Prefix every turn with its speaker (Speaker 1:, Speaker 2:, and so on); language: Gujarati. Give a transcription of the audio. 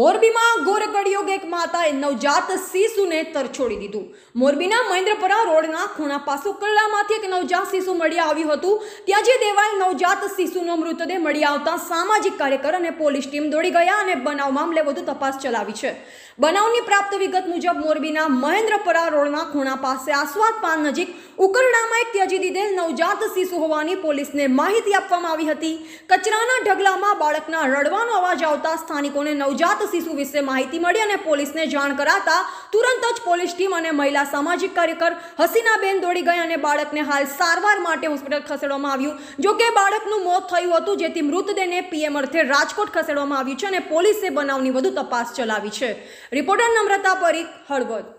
Speaker 1: મોરબીમાં ગોરગડિયો ગેક માતાએ નવજાત શિશુને તરછોડી દીધું મોરબીના મહેન્દ્રપરા રોડના ખૂણા પાસો કલ્લામાંથી એક નવજાત શિશુ મળી આવ્યું હતું ત્યાં જે દેવાલ નવજાત શિશુનો મૃતદેહ મળી આવતા સામાજિક કાર્યકર અને પોલીસ ટીમ દોડી ગયા અને બનાવ મામલે વધુ તપાસ ચલાવી છે બનાવની પ્રાપ્ત વિગત મુજબ મોરબીના મહેન્દ્રપરા રોડના ખૂણા પાસે આસ્વાદ પાન નજીક ઉકરડામાં એક ત્યજી દીધેલ નવજાત શિશુ હોવાની પોલીસને માહિતી આપવામાં આવી હતી કચરાના ઢગલામાં બાળકના રડવાનો અવાજ આવતા સ્થાનિકોને નવજાત શિશુ વિશે માહિતી મળી અને પોલીસને જાણ કરાતા તુરંત જ પોલીસ ટીમ અને મહિલા સામાજિક કાર્યકર હસીનાબેન દોડી ગઈ અને બાળકને હાલ સારવાર માટે હોસ્પિટલ ખસેડવામાં આવ્યું જોકે બાળકનું મોત થયું હતું જેથી મૃતદેહને પીએમ અર્થે રાજકોટ ખસેડવામાં આવ્યું છે અને પોલીસે બનાવની વધુ તપાસ ચલાવી છે રિપોર્ટર નમ્રતા પરીખ હળવદ